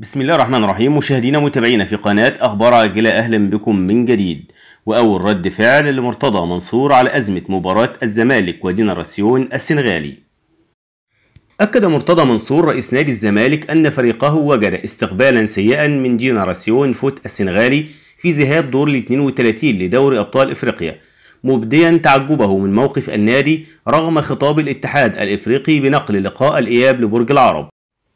بسم الله الرحمن الرحيم مشاهدينا متابعينا في قناة أخبار عاجلة أهلا بكم من جديد وأول رد فعل لمرتضى منصور على أزمة مباراة الزمالك وديناراسيون السنغالي أكد مرتضى منصور رئيس نادي الزمالك أن فريقه وجد استقبالا سيئا من جيناراسيون فوت السنغالي في ذهاب دور ال 32 لدوري أبطال إفريقيا مبديا تعجبه من موقف النادي رغم خطاب الاتحاد الإفريقي بنقل لقاء الإياب لبرج العرب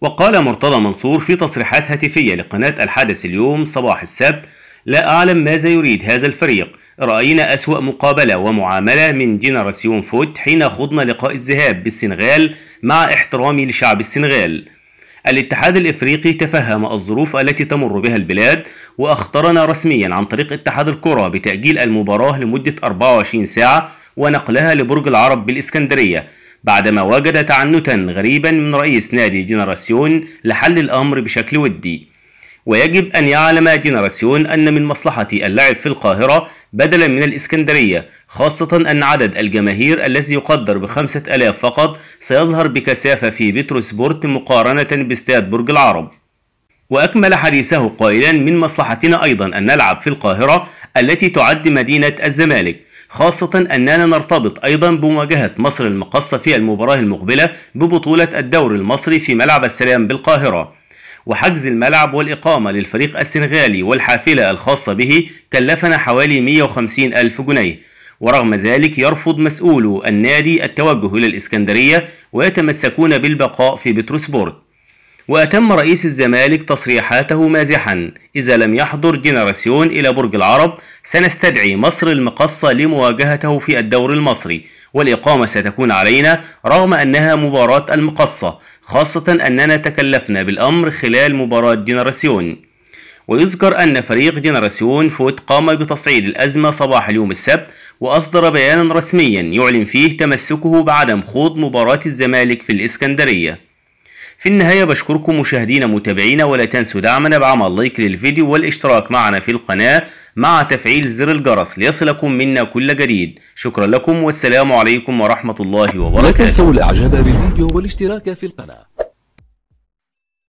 وقال مرتضى منصور في تصريحات هاتفية لقناة الحدث اليوم صباح السبت لا أعلم ماذا يريد هذا الفريق رأينا أسوأ مقابلة ومعاملة من جنراسيون فوت حين خضنا لقاء الذهاب بالسنغال مع احترامي لشعب السنغال الاتحاد الافريقي تفهم الظروف التي تمر بها البلاد واخطرنا رسميا عن طريق اتحاد الكره بتاجيل المباراه لمده 24 ساعه ونقلها لبرج العرب بالاسكندريه بعدما وجد تعنتا غريبا من رئيس نادي جنراسيون لحل الأمر بشكل ودي ويجب أن يعلم جنراسيون أن من مصلحة اللعب في القاهرة بدلا من الإسكندرية خاصة أن عدد الجماهير الذي يقدر بخمسة ألاف فقط سيظهر بكثافة في بيتروسبورت مقارنة باستاد برج العرب وأكمل حديثه قائلا من مصلحتنا أيضا أن نلعب في القاهرة التي تعد مدينة الزمالك خاصة أننا نرتبط أيضا بمواجهة مصر المقصة في المباراة المقبلة ببطولة الدوري المصري في ملعب السلام بالقاهرة وحجز الملعب والإقامة للفريق السنغالي والحافلة الخاصة به كلفنا حوالي 150 ألف جنيه ورغم ذلك يرفض مسؤولو النادي التوجه إلى الإسكندرية ويتمسكون بالبقاء في بتروسبورت وأتم رئيس الزمالك تصريحاته مازحا إذا لم يحضر جنراسيون إلى برج العرب سنستدعي مصر المقصة لمواجهته في الدور المصري والإقامة ستكون علينا رغم أنها مباراة المقصة خاصة أننا تكلفنا بالأمر خلال مباراة جنراسيون ويذكر أن فريق جنراسيون فوت قام بتصعيد الأزمة صباح اليوم السبت وأصدر بيانا رسميا يعلن فيه تمسكه بعدم خوض مباراة الزمالك في الإسكندرية في النهاية بشكركم مشاهدينا متابعينا ولا تنسوا دعمنا بعمل لايك للفيديو والاشتراك معنا في القناة مع تفعيل زر الجرس ليصلكم منا كل جديد شكرا لكم والسلام عليكم ورحمة الله وبركاته لا تنسوا الاعجاب بالفيديو والاشتراك في القناة